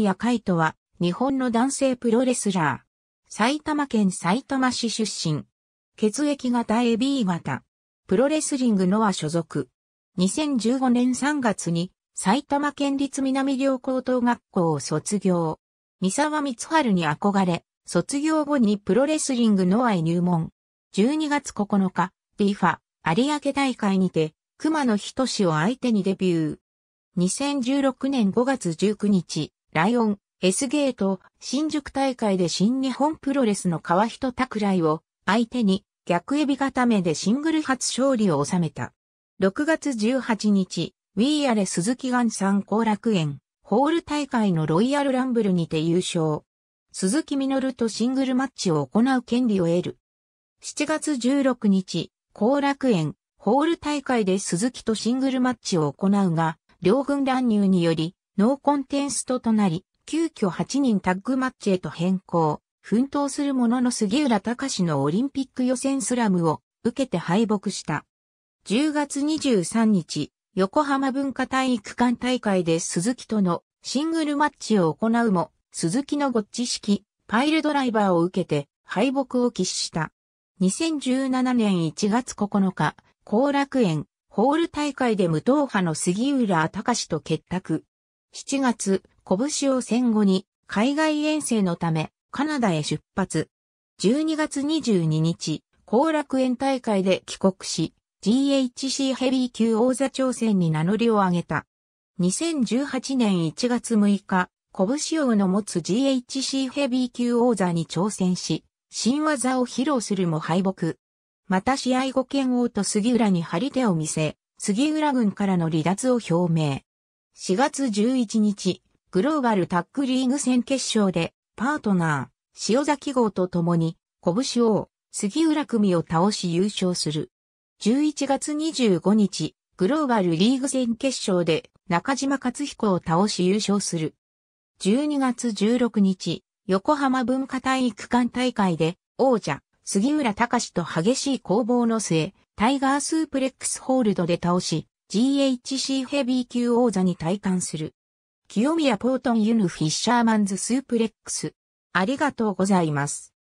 やカイトは、日本の男性プロレスラー。埼玉県埼玉市出身。血液型 AB 型。プロレスリングノア所属。2015年3月に埼玉県立南両高等学校を卒業。三沢光春に憧れ、卒業後にプロレスリングノアへ入門。12月9日、ーファ、有明大会にて、熊野仁を相手にデビュー。2016年5月19日、ライオン、S ゲート、新宿大会で新日本プロレスの川人拓来を相手に逆エビ固めでシングル初勝利を収めた。6月18日、ウィーアレ鈴木岩さん後楽園、ホール大会のロイヤルランブルにて優勝。鈴木みのるとシングルマッチを行う権利を得る。7月16日、後楽園、ホール大会で鈴木とシングルマッチを行うが、両軍乱入により、ノーコンテンストとなり、急遽8人タッグマッチへと変更。奮闘するものの杉浦隆のオリンピック予選スラムを受けて敗北した。10月23日、横浜文化体育館大会で鈴木とのシングルマッチを行うも、鈴木のご知識、式パイルドライバーを受けて敗北を喫した。2017年1月9日、後楽園ホール大会で無党派の杉浦隆と結託。7月、拳を戦後に海外遠征のためカナダへ出発。12月22日、後楽園大会で帰国し、GHC ヘビー級王座挑戦に名乗りを上げた。2018年1月6日、拳王の持つ GHC ヘビー級王座に挑戦し、新技を披露するも敗北。また試合後剣王と杉浦に張り手を見せ、杉浦軍からの離脱を表明。4月11日、グローバルタックリーグ戦決勝で、パートナー、塩崎号と共に、拳王、杉浦組を倒し優勝する。11月25日、グローバルリーグ戦決勝で、中島克彦を倒し優勝する。12月16日、横浜文化体育館大会で、王者、杉浦隆と激しい攻防の末、タイガースープレックスホールドで倒し、GHC ヘビー級王座に体冠する。清宮ポートンユヌフィッシャーマンズスープレックス。ありがとうございます。